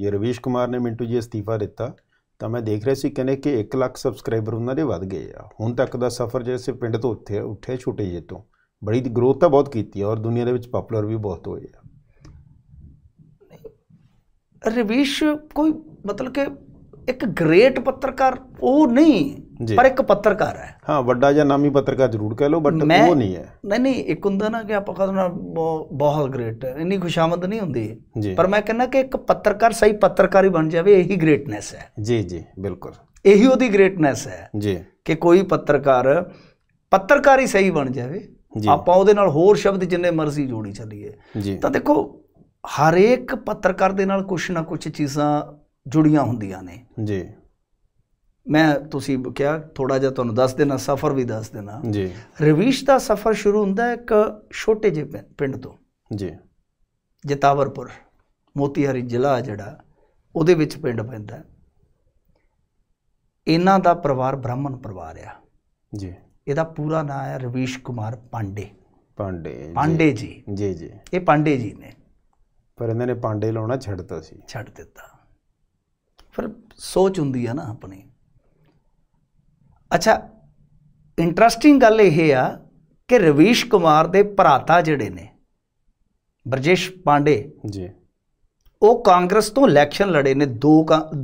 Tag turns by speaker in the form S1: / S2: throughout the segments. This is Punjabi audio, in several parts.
S1: ਜੇ ਰਵੀਸ਼ ਕੁਮਾਰ ਨੇ ਮਿੰਟੂ ਜੀ ਅਸਤੀਫਾ ਦਿੱਤਾ ਤਾਂ ਮੈਂ ਦੇਖ ਰਿਹਾ ਸੀ ਕਹਿੰਦੇ ਕਿ 1 ਲੱਖ ਸਬਸਕ੍ਰਾਈਬਰ ਉਹਨਾਂ ਦੇ ਵੱਧ ਗਏ ਆ ਹੁਣ ਤੱਕ ਦਾ ਸਫ਼ਰ ਜਿਹੜੇ ਸੇ ਪਿੰਡ ਤੋਂ ਉੱਥੇ ਉੱਠੇ ਛੁੱਟੇ ਜੇ ਤੋਂ ਬੜੀ ਗਰੋਥ ਤਾਂ ਬਹੁਤ ਕੀਤੀ ਹੈ ਔਰ ਦੁਨੀਆ ਦੇ ਵਿੱਚ ਪਪੂਲਰ ਵੀ ਬਹੁਤ ਹੋਏ ਆ
S2: ਰਵੀਸ਼ ਕੋਈ ਮਤਲਬ ਕਿ ਇੱਕ ਗ੍ਰੇਟ ਪੱਤਰਕਾਰ ਉਹ ਨਹੀਂ ਪਰ ਇੱਕ ਪੱਤਰਕਾਰ ਹੈ ਹਾਂ ਵੱਡਾ ਜਾਂ ਨਾਮੀ ਪੱਤਰਕਾਰ ਜ਼ਰੂਰ ਕਹਿ ਲਓ ਬਟ ਉਹ ਨਹੀਂ ਹੈ ਨਹੀਂ ਨਹੀਂ ਇੱਕ ਹੁੰਦਾ ਨਾ ਕਿ ਆਪਾਂ ਕਹਿੰਦੇ ਨਾ ਬਹੁਤ ਗ੍ਰੇਟ ਹੈ ਇੰਨੀ ਖੁਸ਼ਾਮਦ ਨਹੀਂ ਹੁੰਦੀ ਪਰ ਮੈਂ ਕਹਿੰਦਾ ਕਿ ਇੱਕ ਪੱਤਰਕਾਰ ਸਹੀ ਪੱਤਰਕਾਰ ਹੀ ਬਣ ਜਾਵੇ ਇਹੀ ਗ੍ਰੇਟਨੈਸ ਹੈ ਜੀ ਜੀ ਬਿਲਕੁਲ ਇਹੀ ਉਹਦੀ ਗ੍ਰੇਟਨੈਸ ਹੈ ਜੀ ਕਿ ਕੋਈ ਪੱਤਰਕਾਰ ਪੱਤਰਕਾਰ ਹੀ ਸਹੀ ਬਣ ਜਾਵੇ ਆਪਾਂ ਉਹਦੇ ਨਾਲ ਹੋਰ ਸ਼ਬਦ ਜਿੰਨੇ ਮਰਜ਼ੀ ਜੋੜੀ ਚੱਲੀਏ ਤਾਂ ਦੇਖੋ ਹਰੇਕ ਪੱਤਰਕਾਰ ਦੇ ਨਾਲ ਕੁਝ ਨਾ ਕੁਝ ਚੀਜ਼ਾਂ ਜੁੜੀਆਂ ਹੁੰਦੀਆਂ ਨੇ ਜੀ ਮੈਂ ਤੁਸੀਂ ਕਿਹਾ ਥੋੜਾ ਜਿਹਾ ਤੁਹਾਨੂੰ ਦੱਸ ਦੇਣਾ ਸਫ਼ਰ ਵੀ ਦੱਸ ਦੇਣਾ ਜੀ ਰਵੀਸ਼ ਦਾ ਸਫ਼ਰ ਸ਼ੁਰੂ ਹੁੰਦਾ ਇੱਕ ਛੋਟੇ ਜਿਹੇ ਪਿੰਡ ਤੋਂ ਜੀ ਜਤਾਵਰਪੁਰ ਮੋਤੀਹਾਰੀ ਜ਼ਿਲ੍ਹਾ ਜਿਹੜਾ ਉਹਦੇ ਵਿੱਚ ਪਿੰਡ ਪੈਂਦਾ ਇਹਨਾਂ ਦਾ ਪਰਿਵਾਰ ਬ੍ਰਾਹਮਣ ਪਰਿਵਾਰ ਆ ਜੀ ਇਹਦਾ ਪੂਰਾ ਨਾਮ ਹੈ ਰਵੀਸ਼ ਕੁਮਾਰ ਪਾਂਡੇ
S1: ਪਾਂਡੇ ਪਾਂਡੇ ਜੀ ਜੀ ਜੀ
S2: ਇਹ ਪਾਂਡੇ ਜੀ ਨੇ ਪਰ ਇਹਨਾਂ ਨੇ ਪਾਂਡੇ ਲਾਉਣਾ ਛੱਡ ਦਿੱਤਾ ਸੀ ਛੱਡ ਦਿੱਤਾ ਫਿਰ ਸੋਚ ਹੁੰਦੀ ਆ ਨਾ ਆਪਣੀ ਅੱਛਾ ਇੰਟਰਸਟਿੰਗ ਗੱਲ ਇਹ ਆ ਕਿ ਰਵੀਸ਼ ਕੁਮਾਰ ਦੇ ਭਰਾਤਾ ਜਿਹੜੇ ਨੇ ਬਰਜੇਸ਼ ਪਾਂਡੇ ਜੀ ਉਹ ਕਾਂਗਰਸ ਤੋਂ ਇਲੈਕਸ਼ਨ ਲੜੇ ਨੇ ਦੋ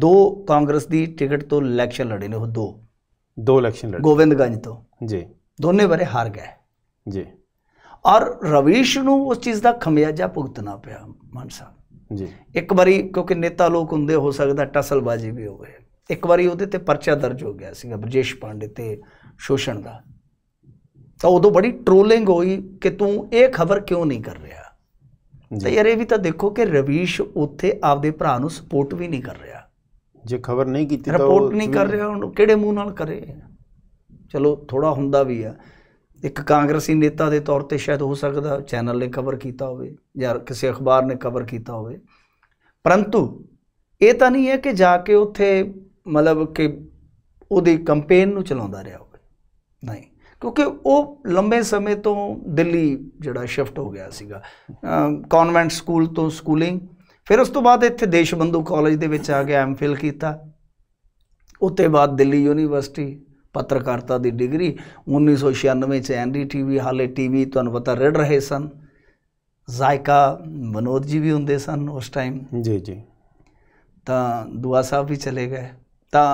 S2: ਦੋ ਕਾਂਗਰਸ ਦੀ ਟਿਕਟ ਤੋਂ ਇਲੈਕਸ਼ਨ ਲੜੇ ਨੇ ਉਹ ਦੋ ਦੋ ਇਲੈਕਸ਼ਨ ਲੜੇ ਗੋਵਿੰਦਗੰਜ ਤੋਂ ਜੀ ਦੋਨੇ ਬਾਰੇ ਹਾਰ ਗਏ ਜੀ ਔਰ ਰਵੀਸ਼ ਨੂੰ ਉਸ ਚੀਜ਼ ਦਾ ਖਮਿਆਜਾ ਭੁਗਤਣਾ ਪਿਆ ਮਾਨ ਸਾਹਿਬ ਜੀ ਇੱਕ ਵਾਰੀ ਕਿਉਂਕਿ ਨੇਤਾ ਲੋਕ ਹੁੰਦੇ ਹੋ ਸਕਦਾ ਟਸਲਬਾਜ਼ੀ ਵੀ ਹੋਵੇ ਇੱਕ ਵਾਰੀ ਉਹਦੇ ਤੇ ਪਰਚਾ ਦਰਜ ਹੋ ਗਿਆ ਸੀਗਾ ਬ੍ਰਜੇਸ਼ ਪਾਂਡੇ ਤੇ ਸ਼ੋਸ਼ਣ ਦਾ ਤਾਂ ਉਦੋਂ ਬੜੀ ਟ੍ਰੋਲਿੰਗ ਹੋਈ ਕਿ ਤੂੰ ਇਹ ਖਬਰ ਕਿਉਂ ਨਹੀਂ ਕਰ ਰਿਹਾ ਤੇ ਯਾਰ ਇਹ ਵੀ ਤਾਂ ਦੇਖੋ ਕਿ ਰਵੀਸ਼ ਉੱਥੇ ਆਪਦੇ ਭਰਾ ਨੂੰ ਸਪੋਰਟ ਵੀ ਨਹੀਂ ਕਰ ਰਿਹਾ ਜੇ ਖਬਰ ਨਹੀਂ ਕੀਤੀ ਤਾਂ ਰਿਪੋਰਟ ਨਹੀਂ ਕਰ ਰਿਹਾ ਹੁਣ ਕਿਹੜੇ ਮੂੰਹ ਨਾਲ ਕਰੇ ਚਲੋ ਥੋੜਾ ਹੁੰਦਾ ਵੀ ਆ ਇੱਕ ਕਾਂਗਰਸੀ ਨੇਤਾ ਦੇ ਤੌਰ ਤੇ ਸ਼ਾਇਦ ਹੋ ਸਕਦਾ ਚੈਨਲ ਨੇ ਕਵਰ ਕੀਤਾ ਹੋਵੇ ਜਾਂ ਕਿਸੇ ਅਖਬਾਰ ਨੇ ਕਵਰ ਕੀਤਾ ਹੋਵੇ ਪਰੰਤੂ ਇਹ ਤਾਂ ਨਹੀਂ ਹੈ ਕਿ ਜਾ ਕੇ ਉੱਥੇ ਮਤਲਬ ਕਿ ਉਹਦੀ ਕੈਂਪੇਨ ਨੂੰ ਚਲਾਉਂਦਾ ਰਿਹਾ ਹੋਵੇ ਨਹੀਂ ਕਿਉਂਕਿ ਉਹ ਲੰਬੇ ਸਮੇਂ ਤੋਂ ਦਿੱਲੀ ਜਿਹੜਾ ਸ਼ਿਫਟ ਹੋ ਗਿਆ ਸੀਗਾ ਕਨਵੈਂਟ ਸਕੂਲ ਤੋਂ ਸਕੂਲਿੰਗ ਫਿਰ ਉਸ ਤੋਂ ਬਾਅਦ ਇੱਥੇ ਦੇਸ਼ਬੰਧੂ ਕਾਲਜ ਦੇ ਵਿੱਚ ਆ ਗਿਆ ਐਮਫਿਲ ਕੀਤਾ ਉੱਤੇ ਬਾਅਦ ਦਿੱਲੀ ਯੂਨੀਵਰਸਿਟੀ ਪੱਤਰਕਾਰਤਾ ਦੀ ਡਿਗਰੀ 1996 ਚ ਐਨਡੀ ਟੀਵੀ ਹਾਲੇ ਟੀਵੀ ਤੁਹਾਨੂੰ ਪਤਾ ਰੜ ਰਹੇ ਸਨ ਜ਼ਾਇਕਾ ਮਨੋਦ ਜੀ ਵੀ ਹੁੰਦੇ ਸਨ ਉਸ ਟਾਈਮ ਜੀ ਜੀ ਤਾਂ ਦੁਆ ਸਾਹਿਬ ਵੀ ਚਲੇ ਗਏ ਤਾਂ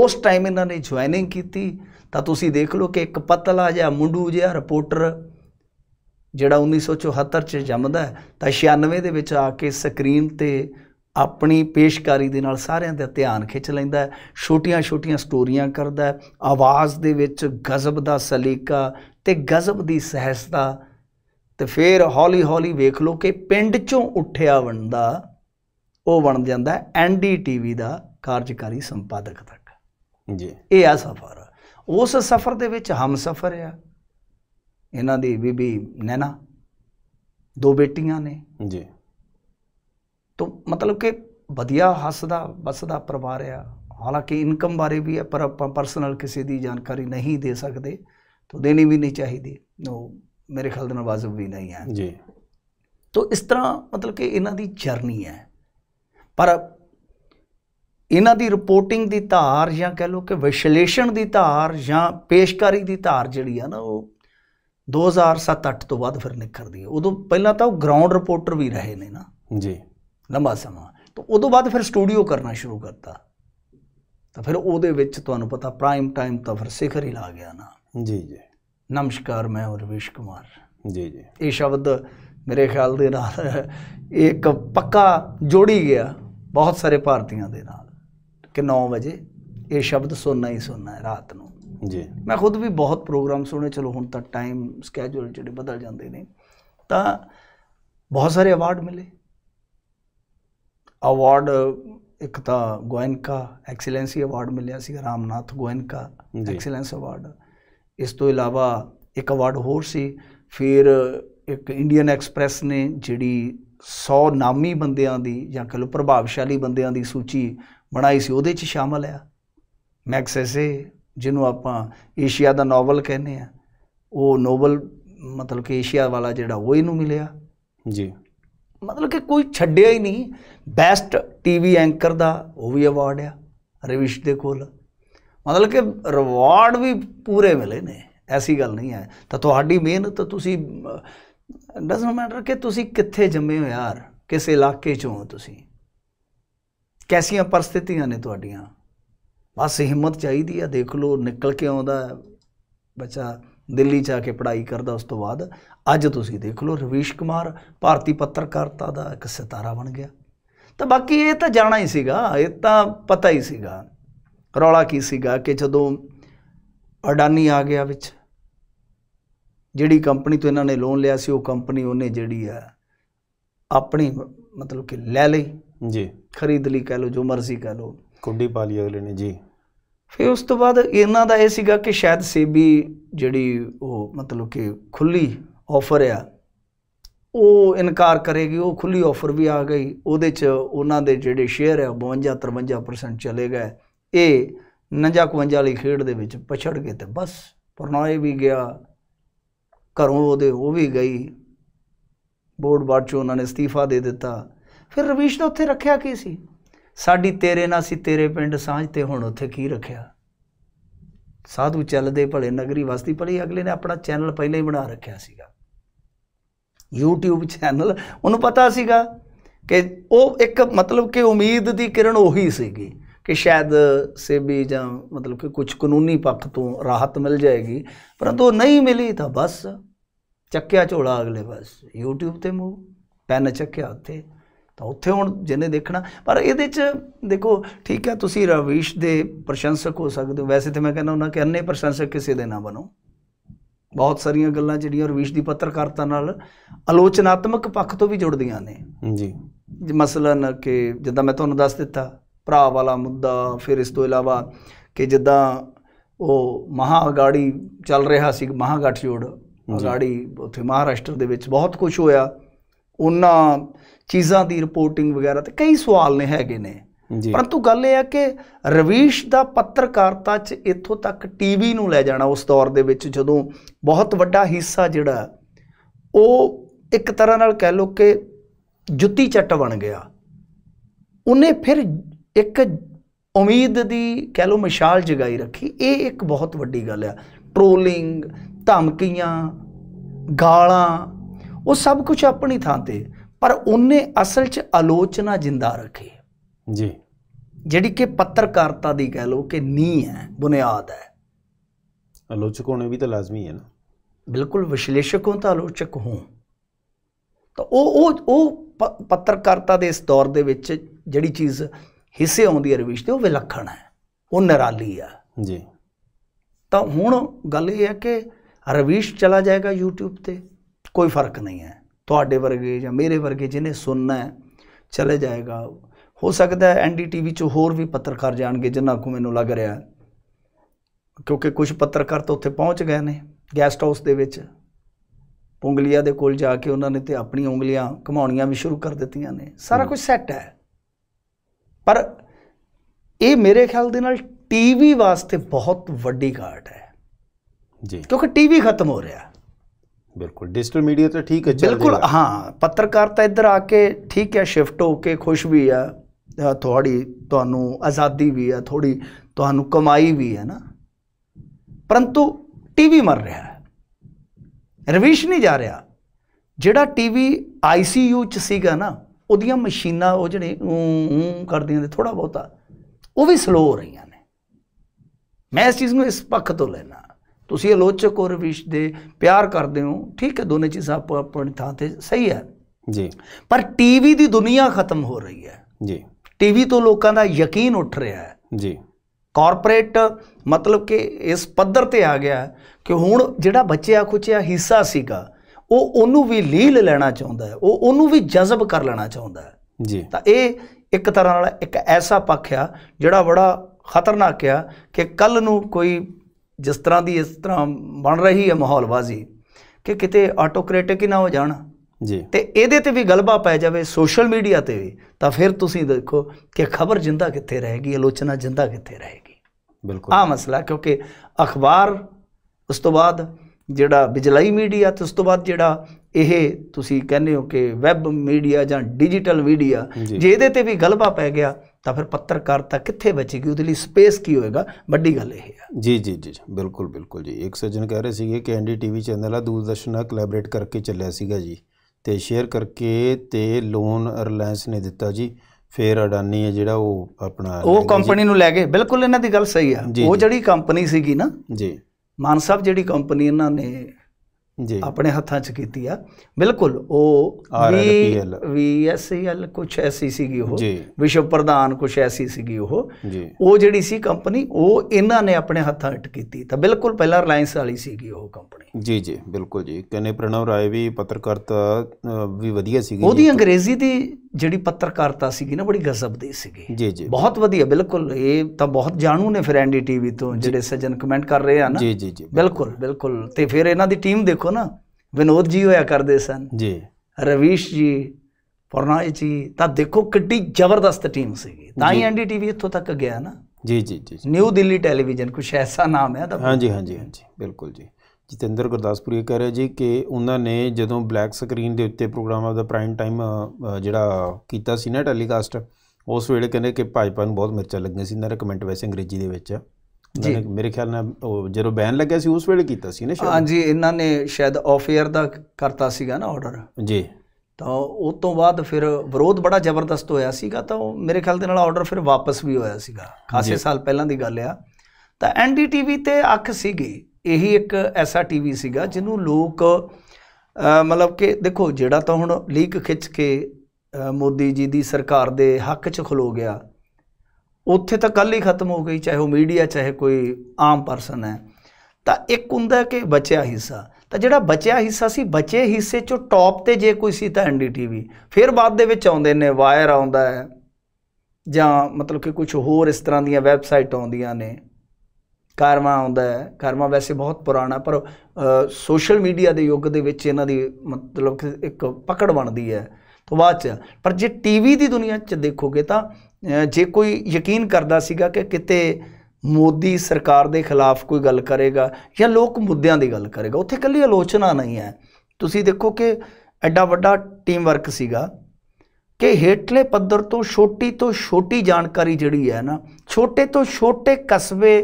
S2: ਉਸ ਟਾਈਮ ਇਹਨਾਂ ਨੇ ਜੁਆਇਨਿੰਗ ਕੀਤੀ ਤਾਂ ਤੁਸੀਂ ਦੇਖ ਲਓ ਕਿ ਇੱਕ ਪਤਲਾ ਜਿਹਾ ਮੁੰਡੂ ਜਿਹਾ ਰਿਪੋਰਟਰ ਜਿਹੜਾ 1974 ਚ ਜੰਮਦਾ ਤਾਂ 96 ਦੇ ਵਿੱਚ ਆ ਕੇ ਸਕਰੀਨ ਤੇ ਆਪਣੀ ਪੇਸ਼ਕਾਰੀ ਦੇ ਨਾਲ ਸਾਰਿਆਂ ਦਾ ਧਿਆਨ ਖਿੱਚ ਲੈਂਦਾ ਹੈ ਛੋਟੀਆਂ-ਛੋਟੀਆਂ ਸਟੋਰੀਆਂ ਕਰਦਾ ਹੈ ਆਵਾਜ਼ ਦੇ ਵਿੱਚ ਗਜ਼ਬ ਦਾ ਸਲੀਕਾ ਤੇ ਗਜ਼ਬ ਦੀ ਸਹਿਸਤਾ ਤੇ ਫਿਰ ਹੌਲੀ-ਹੌਲੀ ਵੇਖ ਲਓ ਕਿ ਪਿੰਡ ਚੋਂ ਉੱਠਿਆ ਬੰਦਾ ਉਹ ਬਣ ਜਾਂਦਾ ਟੀਵੀ ਦਾ ਕਾਰਜਕਾਰੀ ਸੰਪਾਦਕ ਤੱਕ ਜੀ ਇਹ ਆ ਸਫ਼ਰ ਉਸ ਸਫ਼ਰ ਦੇ ਵਿੱਚ ਹਮ ਸਫ਼ਰ ਆ ਇਹਨਾਂ ਦੀ ਬੀਬੀ ਨੈਨਾ ਦੋ ਬੇਟੀਆਂ ਨੇ ਜੀ ਤੋ ਮਤਲਬ ਕਿ ਵਧੀਆ ਹੱਸਦਾ ਬਸਦਾ ਪਰਿਵਾਰ ਆ ਹਾਲਾਂਕਿ ਇਨਕਮ ਬਾਰੇ ਵੀ ਹੈ ਪਰ ਆਪਾਂ ਪਰਸਨਲ ਕਿਸੇ ਦੀ ਜਾਣਕਾਰੀ ਨਹੀਂ ਦੇ ਸਕਦੇ ਤੋ ਦੇਣੀ ਵੀ ਨਹੀਂ ਚਾਹੀਦੀ ਉਹ ਮੇਰੇ ਖਿਆਲ ਨਾਲ ਵਾਜਬ ਵੀ ਨਹੀਂ ਹੈ ਜੀ ਤੋ ਇਸ ਤਰ੍ਹਾਂ ਮਤਲਬ ਕਿ ਇਹਨਾਂ ਦੀ ਜਰਨੀ ਹੈ ਪਰ ਇਹਨਾਂ ਦੀ ਰਿਪੋਰਟਿੰਗ ਦੀ ਧਾਰ ਜਾਂ ਕਹਿ ਲਓ ਕਿ ਵਿਸ਼ਲੇਸ਼ਣ ਦੀ ਧਾਰ ਜਾਂ ਪੇਸ਼ਕਾਰੀ ਦੀ ਧਾਰ ਜਿਹੜੀ ਆ ਨਾ ਉਹ 2007-8 ਤੋਂ ਬਾਅਦ ਫਿਰ ਨਿਕਲਦੀ ਹੈ ਉਦੋਂ ਪਹਿਲਾਂ ਤਾਂ ਉਹ ਗਰਾਊਂਡ ਰਿਪੋਰਟਰ ਵੀ ਰਹੇ ਨੇ ਨਾ ਜੀ ਲੰਬਾ ਸਮਾਂ ਤਾਂ ਉਦੋਂ ਬਾਅਦ ਫਿਰ ਸਟੂਡੀਓ ਕਰਨਾ ਸ਼ੁਰੂ ਕਰਤਾ ਤਾਂ ਫਿਰ ਉਹਦੇ ਵਿੱਚ ਤੁਹਾਨੂੰ ਪਤਾ ਪ੍ਰਾਈਮ ਟਾਈਮ ਤਾਂ ਫਿਰ ਸਿਖਰ ਹੀ ਲਾ ਗਿਆ ਨਾ ਜੀ ਜੀ ਨਮਸਕਾਰ ਮੈਂ ਰਵੀਸ਼ ਕੁਮਾਰ ਜੀ ਜੀ ਇਹ ਸ਼ਬਦ ਮੇਰੇ ਖਿਆਲ ਦੇ ਨਾਲ ਇੱਕ ਪੱਕਾ ਜੋੜੀ ਗਿਆ ਬਹੁਤ ਸਾਰੇ ਭਾਰਤੀਆਂ ਦੇ ਨਾਲ ਕਿ 9 ਵਜੇ ਇਹ ਸ਼ਬਦ ਸੁਣਨਾ ਹੀ ਸੁਣਨਾ ਹੈ ਰਾਤ ਨੂੰ
S1: ਜੀ ਮੈਂ ਖੁਦ
S2: ਵੀ ਬਹੁਤ ਪ੍ਰੋਗਰਾਮ ਸੁਣੇ ਚਲੋ ਹੁਣ ਤਾਂ ਟਾਈਮ ਸਕੇਜੂਲ ਜਿਹੜੇ ਬਦਲ ਜਾਂਦੇ ਨੇ ਤਾਂ ਬਹੁਤ ਸਾਰੇ ਅਵਾਰਡ ਮਿਲੇ ਅਵਾਰਡ uh, ਇੱਕ ਤਾਂ ਗੋਇਨਕਾ ਐਕਸੀਲੈਂਸੀ ਅਵਾਰਡ ਮਿਲਿਆ ਸੀ ਰਾਮਨਾਥ ਗੋਇਨਕਾ ਐਕਸੀਲੈਂਸ ਅਵਾਰਡ ਇਸ ਤੋਂ ਇਲਾਵਾ ਇੱਕ ਅਵਾਰਡ ਹੋਰ ਸੀ ਫਿਰ ਇੱਕ ਇੰਡੀਅਨ ਐਕਸਪ੍ਰੈਸ ਨੇ ਜਿਹੜੀ 100 ਨਾਮੀ ਬੰਦਿਆਂ ਦੀ ਜਾਂ ਕਹ ਲੋ ਪ੍ਰਭਾਵਸ਼ਾਲੀ ਬੰਦਿਆਂ ਦੀ ਸੂਚੀ ਬਣਾਈ ਸੀ ਉਹਦੇ 'ਚ ਸ਼ਾਮਲ ਆ ਮੈਕਸੇਸੇ ਜਿਹਨੂੰ ਆਪਾਂ ਏਸ਼ੀਆ ਦਾ ਨੋਵਲ ਕਹਿੰਦੇ ਆ ਉਹ ਨੋਵਲ ਮਤਲਬ ਕਿ ਏਸ਼ੀਆ ਵਾਲਾ ਜਿਹੜਾ ਉਹ ਇਹਨੂੰ ਮਿਲਿਆ ਜੀ ਮਤਲਬ ਕਿ ਕੋਈ ਛੱਡਿਆ ਹੀ ਨਹੀਂ ਬੈਸਟ ਟੀਵੀ ਐਂਕਰ ਦਾ ਉਹ ਵੀ ਅਵਾਰਡ ਆ ਰਵਿਸ਼ ਦੇ ਕੋਲ ਮਤਲਬ ਕਿ ਰਿਵਾਰਡ ਵੀ ਪੂਰੇ ਮਿਲੇ ਨੇ ਐਸੀ ਗੱਲ ਨਹੀਂ ਹੈ ਤਾਂ ਤੁਹਾਡੀ ਮਿਹਨਤ ਤੁਸੀਂ ਡਸਨਟ ਮੈਟਰ ਕਿ ਤੁਸੀਂ ਕਿੱਥੇ ਜੰਮੇ ਹੋ ਯਾਰ ਕਿਸ ਇਲਾਕੇ ਚੋਂ ਹੋ ਤੁਸੀਂ ਕੈਸੀਆਂ ਪਰਸਥਿਤੀਆਂ ਨੇ ਤੁਹਾਡੀਆਂ ਬਸ ਹਿੰਮਤ ਚਾਹੀਦੀ ਆ ਦੇਖ ਲਓ ਨਿਕਲ ਕੇ ਆਉਂਦਾ ਬੱਚਾ ਦਿੱਲੀ ਜਾ ਕੇ ਪੜ੍ਹਾਈ ਕਰਦਾ ਉਸ ਤੋਂ ਬਾਅਦ ਅੱਜ ਤੁਸੀਂ ਦੇਖ ਲਓ ਰਵੀਸ਼ ਕੁਮਾਰ ਭਾਰਤੀ ਪੱਤਰਕਾਰਤਾ ਦਾ ਇੱਕ ਸਿਤਾਰਾ ਬਣ ਗਿਆ ਤਾਂ ਬਾਕੀ ਇਹ ਤਾਂ ਜਾਣਾ ਹੀ ਸੀਗਾ ਇਹ ਤਾਂ ਪਤਾ ਹੀ ਸੀਗਾ ਰੌਲਾ ਕੀ ਸੀਗਾ ਕਿ ਜਦੋਂ ਅਡਾਨੀ ਆ ਗਿਆ ਵਿੱਚ ਜਿਹੜੀ ਕੰਪਨੀ ਤੋਂ ਇਹਨਾਂ ਨੇ ਲੋਨ ਲਿਆ ਸੀ ਉਹ ਕੰਪਨੀ ਉਹਨੇ ਜਿਹੜੀ ਆ ਆਪਣੀ ਮਤਲਬ ਕਿ ਲੈ ਲਈ ਜੀ ਖਰੀਦ ਲਈ ਕਹ ਲਓ ਜੋ ਮਰਜ਼ੀ ਕਹ ਲਓ ਕੁੰਡੀ ਪਾ ਲਈ ਅਗਲੇ ਨੇ ਜੀ ਫਿਰ ਉਸ ਤੋਂ ਬਾਅਦ ਇਹਨਾਂ ਦਾ ਇਹ ਸੀਗਾ ਕਿ ਸ਼ਾਇਦ ਸੇਬੀ ਜਿਹੜੀ ਉਹ ਮਤਲਬ ਕਿ ਖੁੱਲੀ ਆਫਰ ਆ ਉਹ ਇਨਕਾਰ ਕਰੇਗੀ ਉਹ ਖੁੱਲੀ ਆਫਰ ਵੀ ਆ ਗਈ ਉਹਦੇ 'ਚ ਉਹਨਾਂ ਦੇ ਜਿਹੜੇ ਸ਼ੇਅਰ ਆ 52 53% ਚਲੇ ਗਏ ਇਹ 59 ਵਾਲੀ ਖੇਡ ਦੇ ਵਿੱਚ ਪਛੜ ਗਏ ਤੇ ਬਸ ਪਰਨਾਏ ਵੀ ਗਿਆ ਘਰੋਂ ਉਹਦੇ ਉਹ ਵੀ ਗਈ ਬੋਰਡ ਬਾਅਦ ਚ ਉਹਨਾਂ ਨੇ ਅਸਤੀਫਾ ਦੇ ਦਿੱਤਾ ਫਿਰ ਰਵੀਸ਼ ਨੇ ਉੱਥੇ ਰੱਖਿਆ ਕੀ ਸੀ ਸਾਡੀ ਤੇਰੇ ਨਾਲ ਸੀ ਤੇਰੇ ਪਿੰਡ ਸਾਂਝ ਤੇ ਹੁਣ ਉੱਥੇ ਕੀ ਰੱਖਿਆ ਸਾਧੂ ਚੱਲਦੇ ਭਲੇ ਨਗਰੀ ਵਸਤੀ ਭਲੀ ਅਗਲੇ ਨੇ ਆਪਣਾ ਚੈਨਲ ਪਹਿਲਾਂ ਹੀ ਬਣਾ ਰੱਖਿਆ ਸੀਗਾ YouTube ਚੈਨਲ ਉਹਨੂੰ ਪਤਾ ਸੀਗਾ ਕਿ ਉਹ ਇੱਕ ਮਤਲਬ ਕਿ ਉਮੀਦ ਦੀ ਕਿਰਨ ਉਹੀ ਸੀਗੀ ਕਿ ਸ਼ਾਇਦ ਸੇਬੀ ਜਾਂ ਮਤਲਬ ਕਿ ਕੁਝ ਕਾਨੂੰਨੀ ਪੱਖ ਤੋਂ ਰਾਹਤ ਮਿਲ ਜਾਏਗੀ ਪਰੰਤੂ ਨਹੀਂ ਮਿਲੀ ਤਾਂ ਬਸ ਚੱਕਿਆ ਝੋਲਾ ਅਗਲੇ ਬਸ YouTube ਤੇ ਮੂੰਹ ਪੈਨ ਚੱਕਿਆ ਉੱਤੇ ਤਾਂ ਉੱਥੇ ਹੁਣ ਜਿਹਨੇ ਦੇਖਣਾ ਪਰ ਇਹਦੇ 'ਚ ਦੇਖੋ ਠੀਕ ਹੈ ਤੁਸੀਂ ਰਵੀਸ਼ ਦੇ ਪ੍ਰਸ਼ੰਸਕ ਹੋ ਸਕਦੇ ਹੋ ਵੈਸੇ ਤੇ ਮੈਂ ਕਹਿੰਦਾ ਉਹਨਾਂ ਕਿ ਅੰਨੇ ਪ੍ਰਸ਼ੰਸਕ ਕਿਸੇ ਦੇ ਨਾ ਬਣੋ ਬਹੁਤ ਸਾਰੀਆਂ ਗੱਲਾਂ ਜਿਹੜੀਆਂ ਰਵੀਸ਼ ਦੀ ਪੱਤਰਕਾਰਤਾ ਨਾਲ ਆਲੋਚਨਾਤਮਕ ਪੱਖ ਤੋਂ ਵੀ ਜੁੜਦੀਆਂ ਨੇ ਜੀ ਮਸਲਨ ਕਿ ਜਿੱਦਾਂ ਮੈਂ ਤੁਹਾਨੂੰ ਦੱਸ ਦਿੱਤਾ ਭਰਾ ਵਾਲਾ ਮੁੱਦਾ ਫਿਰ ਇਸ ਤੋਂ ਇਲਾਵਾ ਕਿ ਜਿੱਦਾਂ ਉਹ ਮਹਾਗਾੜੀ ਚੱਲ ਰਿਹਾ ਸੀ ਜੋੜ ਗਾੜੀ ਉੱਥੇ ਮਹਾਰਾਸ਼ਟਰ ਦੇ ਵਿੱਚ ਬਹੁਤ ਕੁਝ ਹੋਇਆ ਉਹਨਾਂ ਚੀਜ਼ਾਂ ਦੀ ਰਿਪੋਰਟਿੰਗ ਵਗੈਰਾ ਤੇ ਕਈ ਸਵਾਲ ਨੇ ਹੈਗੇ ਨੇ ਪਰੰਤੂ ਗੱਲ ਇਹ ਹੈ ਕਿ ਰਵੀਸ਼ ਦਾ ਪੱਤਰਕਾਰਤਾ 'ਚ ਇੱਥੋਂ ਤੱਕ ਟੀਵੀ ਨੂੰ ਲੈ ਜਾਣਾ ਉਸ ਦੌਰ ਦੇ ਵਿੱਚ ਜਦੋਂ ਬਹੁਤ ਵੱਡਾ ਹਿੱਸਾ ਜਿਹੜਾ ਉਹ ਇੱਕ ਤਰ੍ਹਾਂ ਨਾਲ ਕਹਿ ਲੋ ਕਿ ਜੁੱਤੀ ਚੱਟ ਬਣ ਗਿਆ ਉਹਨੇ ਫਿਰ ਇੱਕ ਉਮੀਦ ਦੀ ਕਹਿ ਲੋ ਮਿਸਾਲ ਜਗਾਈ ਰੱਖੀ ਇਹ ਇੱਕ ਬਹੁਤ ਵੱਡੀ ਗੱਲ ਆ ਟ੍ਰੋਲਿੰਗ ਧਮਕੀਆਂ ਗਾਲਾਂ ਉਹ ਸਭ ਕੁਝ ਆਪਣੀ ਥਾਂ ਤੇ ਪਰ ਉਹਨੇ ਅਸਲ 'ਚ ਆਲੋਚਨਾ ਜਿੰਦਾ ਰੱਖੀ ਜੀ ਜਿਹੜੀ ਕਿ ਪੱਤਰਕਾਰਤਾ ਦੀ ਕਹਿ ਲੋ ਕਿ ਨੀ ਹੈ ਬੁਨਿਆਦ ਹੈ ਆਲੋਚਕ ਹੋਣੇ ਵੀ ਤਾਂ ਲਾਜ਼ਮੀ ਹੈ ਨਾ ਬਿਲਕੁਲ ਵਿਸ਼ਲੇਸ਼ਕ ਹੋ ਤਾਂ ਆਲੋਚਕ ਹੋ ਤਾਂ ਉਹ ਉਹ ਉਹ ਪੱਤਰਕਾਰਤਾ ਦੇ ਇਸ ਦੌਰ ਦੇ ਵਿੱਚ ਜਿਹੜੀ ਚੀਜ਼ ਹਿੱਸੇ ਆਉਂਦੀ ਹੈ ਰਵਿਸ਼ ਤੇ ਉਹ ਵਿਲੱਖਣ ਹੈ ਉਹ ਨਿਰਾਲੀ ਆ ਜੀ ਤਾਂ ਹੁਣ ਗੱਲ ਇਹ ਹੈ ਕਿ ਰਵੀਸ਼ ਚਲਾ ਜਾਏਗਾ YouTube ਤੇ ਕੋਈ ਫਰਕ ਨਹੀਂ ਹੈ ਤੁਹਾਡੇ ਵਰਗੇ ਜਾਂ ਮੇਰੇ ਵਰਗੇ ਜਿਹਨੇ ਸੁਣਨਾ ਹੈ ਚਲੇ ਜਾਏਗਾ ਹੋ ਸਕਦਾ ਹੈ ਐਨਡੀਟੀਵੀ 'ਚ ਹੋਰ ਵੀ ਪੱਤਰਕਾਰ ਜਾਣਗੇ ਜਿੰਨਾ ਕੋ ਮੈਨੂੰ ਲੱਗ ਰਿਹਾ ਕਿਉਂਕਿ ਕੁਝ ਪੱਤਰਕਾਰ ਤਾਂ ਉੱਥੇ ਪਹੁੰਚ ਗਏ ਨੇ ਗੈਸਟ ਹਾਊਸ ਦੇ ਵਿੱਚ ਪੁੰਗਲੀਆ ਦੇ ਕੋਲ ਜਾ ਕੇ ਉਹਨਾਂ ਨੇ ਤੇ ਆਪਣੀਆਂ ਉਂਗਲੀਆਂ ਘਮਾਉਣੀਆਂ ਵੀ ਸ਼ੁਰੂ ਕਰ ਦਿੱਤੀਆਂ ਨੇ ਸਾਰਾ ਕੁਝ ਸੈੱਟ ਹੈ ਪਰ ਇਹ ਮੇਰੇ ਖਿਆਲ ਦੇ ਨਾਲ ਟੀਵੀ ਵਾਸਤੇ ਬਹੁਤ ਵੱਡੀ ਘਾਟ ਹੈ ਜੀ ਕਿਉਂਕਿ ਟੀਵੀ ਖਤਮ ਹੋ ਰਿਹਾ ਬਿਲਕੁਲ ਡਿਜੀਟਲ ਮੀਡੀਆ ਤਾਂ ਠੀਕ ਹੈ ਬਿਲਕੁਲ ਹਾਂ ਪੱਤਰਕਾਰ ਤਾਂ ਇੱਧਰ ਆ ਕੇ ਠੀਕ ਹੈ ਸ਼ਿਫਟ ਹੋ ਕੇ ਖੁਸ਼ ਵੀ ਆ ਤੁਹਾਡੀ ਤੁਹਾਨੂੰ ਆਜ਼ਾਦੀ ਵੀ ਆ ਥੋੜੀ ਤੁਹਾਨੂੰ ਕਮਾਈ ਵੀ ਹੈ ਨਾ ਪਰੰਤੂ ਟੀਵੀ ਮਰ ਰਿਹਾ ਹੈ ਰਵੀਸ਼ ਨਹੀਂ ਜਾ ਰਿਹਾ ਜਿਹੜਾ ਟੀਵੀ ਆਈਸੀਯੂ ਚ ਸੀਗਾ ਨਾ ਉਹਦੀਆਂ ਮਸ਼ੀਨਾਂ ਉਹ ਜਿਹੜੇ ਉਹ ਕਰਦੀਆਂ ਨੇ ਥੋੜਾ ਬਹੁਤਾ ਉਹ ਵੀ ਸਲੋ ਹੋ ਰਹੀਆਂ ਨੇ ਮੈਂ ਇਸ ਚੀਜ਼ ਨੂੰ ਇਸ ਪੱਖ ਤੋਂ ਲੈਣਾ ਤੁਸੀਂ ਆਲੋਚਕ ਔਰ ਵਿਸ਼ ਦੇ ਪਿਆਰ ਕਰਦੇ ਹੋ ਠੀਕ ਹੈ ਦੋਨੇ ਚੀਜ਼ਾਂ ਆਪ ਆਪਣੀ ਥਾਂ ਤੇ ਸਹੀ ਹੈ ਜੀ ਪਰ ਟੀਵੀ ਦੀ ਦੁਨੀਆ ਖਤਮ ਹੋ ਰਹੀ ਹੈ ਜੀ ਟੀਵੀ ਤੋਂ ਲੋਕਾਂ ਦਾ ਯਕੀਨ ਉੱਠ ਰਿਹਾ ਹੈ ਜੀ ਕਾਰਪੋਰੇਟ ਮਤਲਬ ਕਿ ਇਸ ਪੱਧਰ ਤੇ ਆ ਗਿਆ ਕਿ ਹੁਣ ਜਿਹੜਾ ਬਚਿਆ ਖੁਚਿਆ ਹਿੱਸਾ ਸੀਗਾ ਉਹ ਉਹਨੂੰ ਵੀ ਲੀਲ ਲੈਣਾ ਚਾਹੁੰਦਾ ਹੈ ਉਹ ਉਹਨੂੰ ਵੀ ਜਜ਼ਬ ਕਰ ਲੈਣਾ ਚਾਹੁੰਦਾ ਹੈ ਜੀ ਤਾਂ ਇਹ ਇੱਕ ਤਰ੍ਹਾਂ ਨਾਲ ਇੱਕ ਐਸਾ ਪੱਖ ਆ ਜਿਹੜਾ ਬੜਾ ਖਤਰਨਾਕ ਆ ਕਿ ਕੱਲ ਨੂੰ ਕੋਈ ਜਿਸ ਤਰ੍ਹਾਂ ਦੀ ਇਸ ਤਰ੍ਹਾਂ ਬਣ ਰਹੀ ਹੈ ਮਾਹੌਲਬਾਜ਼ੀ ਕਿ ਕਿਤੇ ਆਟੋਕ੍ਰੈਟਿਕ ਹੀ ਨਾ ਹੋ ਜਾਣ ਜੀ ਤੇ ਇਹਦੇ ਤੇ ਵੀ ਗਲਬਾ ਪੈ ਜਾਵੇ ਸੋਸ਼ਲ ਮੀਡੀਆ ਤੇ ਵੀ ਤਾਂ ਫਿਰ ਤੁਸੀਂ ਦੇਖੋ ਕਿ ਖਬਰ ਜਿੰਦਾ ਕਿੱਥੇ ਰਹੇਗੀ ਆਲੋਚਨਾ ਜਿੰਦਾ ਕਿੱਥੇ ਰਹੇਗੀ ਬਿਲਕੁਲ ਆ ਮਸਲਾ ਕਿਉਂਕਿ ਅਖਬਾਰ ਉਸ ਤੋਂ ਬਾਅਦ ਜਿਹੜਾ ਬਿਜਲਾਈ ਮੀਡੀਆ ਤੇ ਉਸ ਤੋਂ ਬਾਅਦ ਜਿਹੜਾ ਇਹ ਤੁਸੀਂ ਕਹਿੰਦੇ ਹੋ ਕਿ ਵੈਬ ਮੀਡੀਆ ਜਾਂ ਡਿਜੀਟਲ ਮੀਡੀਆ ਜੇ ਇਹਦੇ ਤੇ ਵੀ ਗਲਬਾ ਪੈ ਗਿਆ ਤਾਂ ਫਿਰ ਪੱਤਰਕਾਰਤਾ ਕਿੱਥੇ ਬਚੇਗੀ ਉਹਦੇ ਲਈ ਸਪੇਸ ਕੀ ਹੋਏਗਾ ਵੱਡੀ ਗੱਲ ਇਹ ਹੈ
S1: ਜੀ ਜੀ ਜੀ ਬਿਲਕੁਲ ਬਿਲਕੁਲ ਜੀ ਇੱਕ ਸੱਜਣ ਕਹਿ ਰਹੇ ਸੀਗੇ ਕਿ ਟੀਵੀ ਚੈਨਲ ਆ ਦੂਰਦਰਸ਼ਨ ਨਾਲ ਕੋਲੈਬੋਰੇਟ ਕਰਕੇ ਚੱਲਿਆ ਸੀਗਾ ਜੀ ਤੇ ਸ਼ੇਅਰ ਕਰਕੇ ਤੇ ਲੋਨ ਰਿਲਾਇੰਸ ਨੇ ਦਿੱਤਾ ਜੀ ਫੇਰ ਅਡਾਨੀ ਹੈ ਜਿਹੜਾ ਉਹ ਆਪਣਾ ਉਹ ਕੰਪਨੀ
S2: ਨੂੰ ਲੈ ਗਏ ਬਿਲਕੁਲ ਇਹਨਾਂ ਦੀ ਗੱਲ ਸਹੀ ਆ ਉਹ ਜਿਹੜੀ ਕੰਪਨੀ ਸੀਗੀ ਨਾ ਜੀ ਮਾਨ ਸਾਹਿਬ ਜਿਹੜੀ ਕੰਪਨੀ ਇਹਨਾਂ ਨੇ ਜੀ ਆਪਣੇ ਹੱਥਾਂ 'ਚ ਕੀਤੀ ਆ ਬਿਲਕੁਲ ਉਹ ਆਰਐਨਪੀਐਲ ਵੀਐਸਐਲ ਕੁਝ ਐਸੀ ਸੀਗੀ ਉਹ ਵਿਸ਼ਵ ਪ੍ਰਧਾਨ ਕੁਝ ਐਸੀ ਸੀਗੀ ਉਹ ਉਹ ਜਿਹੜੀ ਸੀ ਕੰਪਨੀ ਉਹ ਇਹਨਾਂ ਨੇ ਆਪਣੇ ਹੱਥਾਂ 'ਚ ਕੀਤੀ ਤਾਂ ਬਿਲਕੁਲ ਪਹਿਲਾਂ ਰਿਲਾਇੰਸ ਵਾਲੀ ਸੀਗੀ ਉਹ
S1: ਕੰਪਨੀ ਜੀ ਜੀ ਬਿਲਕੁਲ ਜੀ ਕਹਿੰਦੇ ਪ੍ਰਣਵ ਰਾਏ ਵੀ ਪੱਤਰਕਾਰਤਾ ਵੀ ਵਧੀਆ ਸੀਗੀ ਉਹਦੀ ਅੰਗਰੇਜ਼ੀ
S2: ਦੀ ਜਿਹੜੀ ਪੱਤਰਕਾਰਤਾ ਸੀਗੀ ਨਾ ਬੜੀ ਗਜ਼ਬ ਦੀ ਸੀਗੀ ਜੀ ਜੀ ਬਹੁਤ ਵਧੀਆ ਬਿਲਕੁਲ ਇਹ ਤਾਂ ਬਹੁਤ ਜਾਣੂ ਨੇ ਫਿਰ ਐਨਡੀ ਟੀਵੀ ਤੋਂ ਜਿਹੜੇ ਸੱਜਣ ਕਮੈਂਟ ਕਰ ਰਹੇ ਆ ਨਾ ਜੀ ਜੀ ਜੀ ਬਿਲਕੁਲ ਬਿਲਕੁਲ ਤੇ ਫਿਰ ਇਹਨਾਂ ਦੀ ਟੀਮ ਦੇਖੋ ਨਾ ਵਿਨੋਦ ਜੀ ਹੋਇਆ ਕਰਦੇ ਸਨ ਜੀ ਰਵੀਸ਼ ਜੀ ਪਰਨਾਈ ਜੀ ਤਾਂ ਦੇਖੋ ਕਿੱਡੀ ਜ਼ਬਰਦਸਤ ਟੀਮ ਸੀਗੀ ਤਾਂ ਹੀ ਐਨਡੀ ਟੀਵੀ ਇੱਥੋਂ ਤੱਕ ਗਿਆ ਨਾ ਜੀ ਜੀ ਜੀ ਨਿਊ ਦਿੱਲੀ ਟੈਲੀਵਿਜ਼ਨ ਕੁਛ ਐਸਾ ਨਾਮ ਹੈ ਤਾਂ ਹਾਂਜੀ ਹਾਂਜੀ
S1: ਹਾਂਜੀ ਬਿਲਕੁਲ ਜੀ ਜਤਿੰਦਰ ਗੁਰਦਾਸਪੁਰੀ ਕਹਿ ਰਿਹਾ ਜੀ ਕਿ ਉਹਨਾਂ ਨੇ ਜਦੋਂ ਬਲੈਕ ਸਕਰੀਨ ਦੇ ਉੱਤੇ ਪ੍ਰੋਗਰਾਮ ਆਫ ਦਾ ਪ੍ਰਾਈਮ ਟਾਈਮ ਜਿਹੜਾ ਕੀਤਾ ਸੀ ਨਾ ਟੈਲੀਕਾਸਟ ਉਸ ਵੇਲੇ ਕਹਿੰਦੇ ਕਿ ਭਾਜਪਾ ਨੂੰ ਬਹੁਤ ਮਿਰਚਾਂ ਲੱਗੀਆਂ ਸੀ ਇਹਨਾਂ ਦਾ ਕਮੈਂਟ ਵੈਸੇ ਅੰਗਰੇਜ਼ੀ ਦੇ ਵਿੱਚ ਜੀ ਮੇਰੇ ਖਿਆਲ ਨਾਲ ਜਦੋਂ ਬੈਨ ਲੱਗਿਆ ਸੀ ਉਸ ਵੇਲੇ ਕੀਤਾ ਸੀ ਨਾ ਸ਼ਾਇਦ ਹਾਂਜੀ
S2: ਇਹਨਾਂ ਨੇ ਸ਼ਾਇਦ ਆਫ 에ਅਰ ਦਾ ਕਰਤਾ ਸੀਗਾ ਨਾ ਆਰਡਰ ਜੀ ਤਾਂ ਉਸ ਤੋਂ ਬਾਅਦ ਫਿਰ ਵਿਰੋਧ ਬੜਾ ਜ਼ਬਰਦਸਤ ਹੋਇਆ ਸੀਗਾ ਤਾਂ ਮੇਰੇ ਖਿਆਲ ਦੇ ਨਾਲ ਆਰਡਰ ਫਿਰ ਵਾਪਸ ਵੀ ਹੋਇਆ ਸੀਗਾ ਖਾਸੇ ਸਾਲ ਪਹਿਲਾਂ ਦੀ ਗੱਲ ਆ ਤਾਂ ਐਨਡੀਟੀਵੀ ਤੇ ਅੱਖ ਸੀਗੀ ਇਹੀ ਇੱਕ ਐਸਾ ਟੀਵੀ ਸੀਗਾ ਜਿਹਨੂੰ ਲੋਕ ਮਤਲਬ ਕਿ ਦੇਖੋ ਜਿਹੜਾ ਤਾਂ ਹੁਣ ਲੀਕ ਖਿੱਚ ਕੇ ਮੋਦੀ ਜੀ ਦੀ ਸਰਕਾਰ ਦੇ ਹੱਕ 'ਚ ਖਲੋ ਗਿਆ ਉੱਥੇ ਤਾਂ ਕੱਲ ਹੀ ਖਤਮ ਹੋ ਗਈ ਚਾਹੇ ਉਹ ਮੀਡੀਆ ਚਾਹੇ ਕੋਈ ਆਮ ਪਰਸਨ ਹੈ ਤਾਂ ਇੱਕ ਹੁੰਦਾ ਕਿ ਬਚਿਆ ਹਿੱਸਾ ਤਾਂ ਜਿਹੜਾ ਬਚਿਆ ਹਿੱਸਾ ਸੀ ਬਚੇ ਹਿੱਸੇ 'ਚੋਂ ਟੌਪ ਤੇ ਜੇ ਕੋਈ ਸੀ ਤਾਂ ਐਨਡੀਟੀਵੀ ਫਿਰ ਬਾਅਦ ਦੇ ਵਿੱਚ ਆਉਂਦੇ ਨੇ ਵਾਇਰ ਆਉਂਦਾ ਹੈ ਜਾਂ ਮਤਲਬ ਕਿ ਕੁਝ ਹੋਰ ਇਸ ਤਰ੍ਹਾਂ ਦੀਆਂ ਵੈਬਸਾਈਟ ਆਉਂਦੀਆਂ ਨੇ ਕਰਮਾ ਆਉਂਦਾ ਹੈ ਕਰਮਾ ਵੈਸੇ ਬਹੁਤ ਪੁਰਾਣਾ ਪਰ ਸੋਸ਼ਲ ਮੀਡੀਆ ਦੇ ਯੁੱਗ ਦੇ ਵਿੱਚ ਇਹਨਾਂ ਦੀ ਮਤਲਬ ਇੱਕ ਪਕੜ ਬਣਦੀ ਹੈ ਤੋਂ ਬਾਅਦ ਚ ਪਰ ਜੇ ਟੀਵੀ ਦੀ ਦੁਨੀਆ ਚ ਦੇਖੋਗੇ ਤਾਂ ਜੇ ਕੋਈ ਯਕੀਨ ਕਰਦਾ ਸੀਗਾ ਕਿ ਕਿਤੇ ਮੋਦੀ ਸਰਕਾਰ ਦੇ ਖਿਲਾਫ ਕੋਈ ਗੱਲ ਕਰੇਗਾ ਜਾਂ ਲੋਕ ਮੁੱਦਿਆਂ ਦੀ ਗੱਲ ਕਰੇਗਾ ਉੱਥੇ ਕੱਲੀ ਆਲੋਚਨਾ ਨਹੀਂ ਹੈ ਤੁਸੀਂ ਦੇਖੋ ਕਿ ਐਡਾ ਵੱਡਾ ਟੀਮ ਵਰਕ ਸੀਗਾ ਕਿ ਹੇਠਲੇ ਪੱਧਰ ਤੋਂ ਛੋਟੀ ਤੋਂ ਛੋਟੀ ਜਾਣਕਾਰੀ ਜਿਹੜੀ ਹੈ ਨਾ ਛੋਟੇ ਤੋਂ ਛੋਟੇ ਕਸਬੇ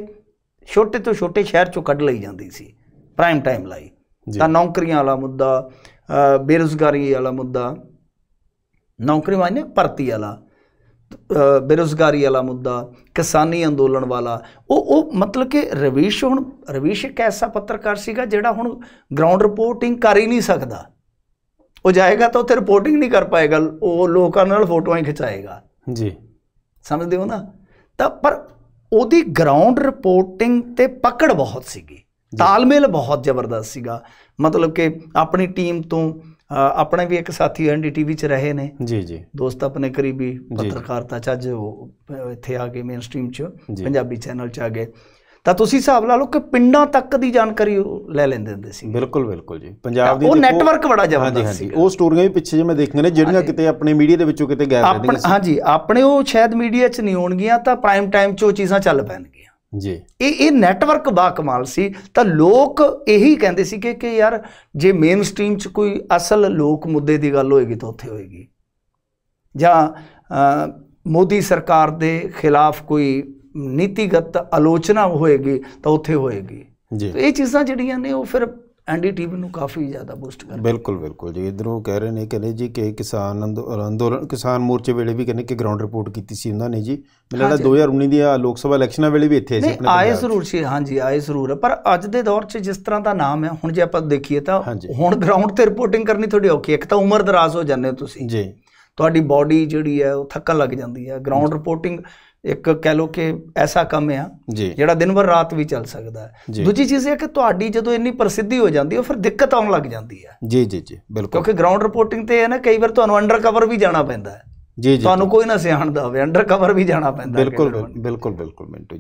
S2: ਛੋਟੇ ਤੋਂ ਛੋਟੇ ਸ਼ਹਿਰ ਚੋਂ ਕੱਢ ਲਈ ਜਾਂਦੀ ਸੀ ਪ੍ਰਾਈਮ ਟਾਈਮ ਲਈ ਤਾਂ ਨੌਕਰੀਆਂ ਵਾਲਾ ਮੁੱਦਾ ਬੇਰੋਜ਼ਗਾਰੀ ਵਾਲਾ ਮੁੱਦਾ ਨੌਕਰੀ ਵਾਲੇ ਭਰਤੀ ਵਾਲਾ ਬੇਰੋਜ਼ਗਾਰੀ ਵਾਲਾ ਮੁੱਦਾ ਕਿਸਾਨੀ ਅੰਦੋਲਨ ਵਾਲਾ ਉਹ ਉਹ ਮਤਲਬ ਕਿ ਰਵੀਸ਼ ਹੁਣ ਰਵੀਸ਼ ਇੱਕ ਐਸਾ ਪੱਤਰਕਾਰ ਸੀਗਾ ਜਿਹੜਾ ਹੁਣ ਗਰਾਊਂਡ ਰਿਪੋਰਟਿੰਗ ਕਰ ਹੀ ਨਹੀਂ ਸਕਦਾ ਉਹ ਜਾਏਗਾ ਤਾਂ ਉੱਥੇ ਰਿਪੋਰਟਿੰਗ ਨਹੀਂ ਕਰ ਪਾਏਗਾ ਉਹ ਲੋਕਾਂ ਨਾਲ ਫੋਟੋਆਂ ਹੀ ਖਿਚਾਏਗਾ ਜੀ ਸਮਝਦੇ ਹੋ ਨਾ ਤਾਂ ਪਰ ਉਹਦੀ ਗਰਾਊਂਡ ਰਿਪੋਰਟਿੰਗ ਤੇ ਪਕੜ ਬਹੁਤ ਸੀਗੀ ਤਾਲਮੇਲ ਬਹੁਤ ਜ਼ਬਰਦਸਤ ਸੀਗਾ ਮਤਲਬ ਕਿ ਆਪਣੀ ਟੀਮ ਤੋਂ ਆਪਣੇ ਵੀ ਇੱਕ ਸਾਥੀ ਐਨਡੀਟੀਵੀ ਚ ਰਹੇ ਨੇ ਜੀ ਜੀ ਦੋਸਤ ਆਪਣੇ ਕਰੀਬੀ ਪੱਤਰਕਾਰਤਾ ਚ ਅੱਜ ਉਹ ਇੱਥੇ ਆ ਕੇ ਮੇਨ ਸਟ੍ਰੀਮ ਚ ਪੰਜਾਬੀ ਚੈਨਲ ਚ ਆ ਗਏ ਤਾਂ ਤੁਸੀਂ ਹਿਸਾਬ ਲਾ ਲਓ ਕਿ ਪਿੰਡਾਂ ਤੱਕ ਦੀ ਜਾਣਕਾਰੀ ਲੈ ਲੈਂਦੇ ਹੁੰਦੇ ਸੀ ਬਿਲਕੁਲ ਬਿਲਕੁਲ ਜੀ ਪੰਜਾਬ ਦੀ ਉਹ ਨੈਟਵਰਕ ਬੜਾ ਜ਼ਬਰਦਸਤ ਸੀ ਹਾਂਜੀ
S1: ਉਹ ਸਟੋਰੀਆਂ ਵੀ ਪਿੱਛੇ ਜੇ ਮੈਂ ਦੇਖੀਆਂ ਨੇ ਜਿਹੜੀਆਂ ਕਿਤੇ ਆਪਣੇ ਮੀਡੀਆ ਦੇ ਵਿੱਚੋਂ ਕਿਤੇ ਗਾਇਬ ਰਹਿ ਸੀ ਹਾਂਜੀ
S2: ਆਪਣੇ ਉਹ ਸ਼ਾਇਦ ਮੀਡੀਆ 'ਚ ਨਹੀਂ ਹੋਣਗੀਆਂ ਤਾਂ ਪ੍ਰਾਈਮ ਟਾਈਮ 'ਚ ਉਹ ਚੀਜ਼ਾਂ ਚੱਲ ਪੈਣਗੀਆਂ ਜੀ ਇਹ ਇਹ ਨੈਟਵਰਕ ਬਾ ਕਮਾਲ ਸੀ ਤਾਂ ਲੋਕ ਇਹੀ ਕਹਿੰਦੇ ਸੀ ਕਿ ਕਿ ਯਾਰ ਜੇ ਮੇਨ ਸਟ੍ਰੀਮ 'ਚ ਕੋਈ ਅਸਲ ਲੋਕ ਮੁੱਦੇ ਦੀ ਗੱਲ ਹੋਏਗੀ ਤਾਂ ਉੱਥੇ ਹੋਏਗੀ ਜਾਂ ਮੋਦੀ ਸਰਕਾਰ ਦੇ ਖਿਲਾਫ ਕੋਈ ਨੀਤੀਗਤ ਆਲੋਚਨਾ ਹੋਏਗੀ ਤਾਂ ਉੱਥੇ ਹੋਏਗੀ ਜੀ ਇਹ ਚੀਜ਼ਾਂ ਜਿਹੜੀਆਂ ਨੇ ਉਹ ਫਿਰ ਐਨਡੀਟੀਵੀ ਨੂੰ ਕਾਫੀ ਜ਼ਿਆਦਾ ਬੂਸਟ ਕਰ
S1: ਬਿਲਕੁਲ ਬਿਲਕੁਲ ਜੀ ਇਧਰੋਂ ਕਹਿ ਰਹੇ ਨੇ ਕਹਿੰਦੇ ਜੀ ਕਿ ਕਿਸਾਨ ਅੰਦੋਲਨ ਕਿਸਾਨ ਮੋਰਚੇ ਵੇਲੇ ਵੀ ਕਹਿੰਦੇ ਕਿ ਗਰਾਊਂਡ ਰਿਪੋਰਟ ਕੀਤੀ ਸੀ ਉਹਨਾਂ ਨੇ ਜੀ ਮੈਨੂੰ ਲੱਗਦਾ 2019 ਦੀ ਲੋਕ ਸਭਾ ਇਲੈਕਸ਼ਨਾਂ ਵੇਲੇ ਵੀ ਇੱਥੇ ਸੀ ਆਪਣੇ ਆਏ
S2: ਜ਼ਰੂਰ ਸੀ ਹਾਂਜੀ ਆਏ ਜ਼ਰੂਰ ਪਰ ਅੱਜ ਦੇ ਦੌਰ 'ਚ ਜਿਸ ਤਰ੍ਹਾਂ ਦਾ ਨਾਮ ਹੈ ਹੁਣ ਜੇ ਆਪਾਂ ਦੇਖੀਏ ਤਾਂ ਹੁਣ ਗਰਾਊਂਡ ਤੇ ਰਿਪੋਰਟਿੰਗ ਕਰਨੀ ਥੋੜੀ ਔਖੀ ਇੱਕ ਤਾਂ ਉਮਰ ਦਰਾਜ਼ ਹੋ ਜਾਂਦੇ ਤੁਸੀਂ ਜੀ ਤੁਹਾਡੀ ਬਾਡੀ ਜਿਹੜੀ ਹੈ ਉਹ ਥੱਕਣ ਲੱਗ ਜਾਂਦੀ ਹੈ ਗਰਾਊਂਡ ਰਿਪੋਰਟਿੰਗ ਇੱਕ ਕਹਿ ਲੋ ਕਿ ਐਸਾ ਕੰਮ ਆ ਜਿਹੜਾ ਦਿਨ ਭਰ ਰਾਤ ਵੀ ਚੱਲ ਸਕਦਾ ਹੈ ਦੂਜੀ ਚੀਜ਼ ਇਹ ਕਿ ਤੁਹਾਡੀ ਜਦੋਂ ਇੰਨੀ ਪ੍ਰਸਿੱਧੀ ਹੋ ਜਾਂਦੀ ਹੈ ਫਿਰ ਦਿੱਕਤ ਆਉਣ ਲੱਗ ਜਾਂਦੀ ਹੈ ਜੀ ਜੀ ਜੀ ਬਿਲਕੁਲ ਕਿਉਂਕਿ ਗਰਾਊਂਡ ਰਿਪੋਰਟਿੰਗ ਤੇ ਹੈ ਨਾ ਕਈ ਵਾਰ ਤੁਹਾਨੂੰ ਅੰਡਰ ਕਵਰ ਵੀ ਜਾਣਾ ਪੈਂਦਾ ਹੈ ਜੀ ਜੀ ਤੁਹਾਨੂੰ ਕੋਈ ਨਾ ਸਿਆਣ ਹੋਵੇ ਅੰਡਰ ਕਵਰ ਵੀ ਜਾਣਾ ਪੈਂਦਾ ਬਿਲਕੁਲ
S1: ਬਿਲਕੁਲ ਬਿਲਕੁਲ ਮਿੰਟੂ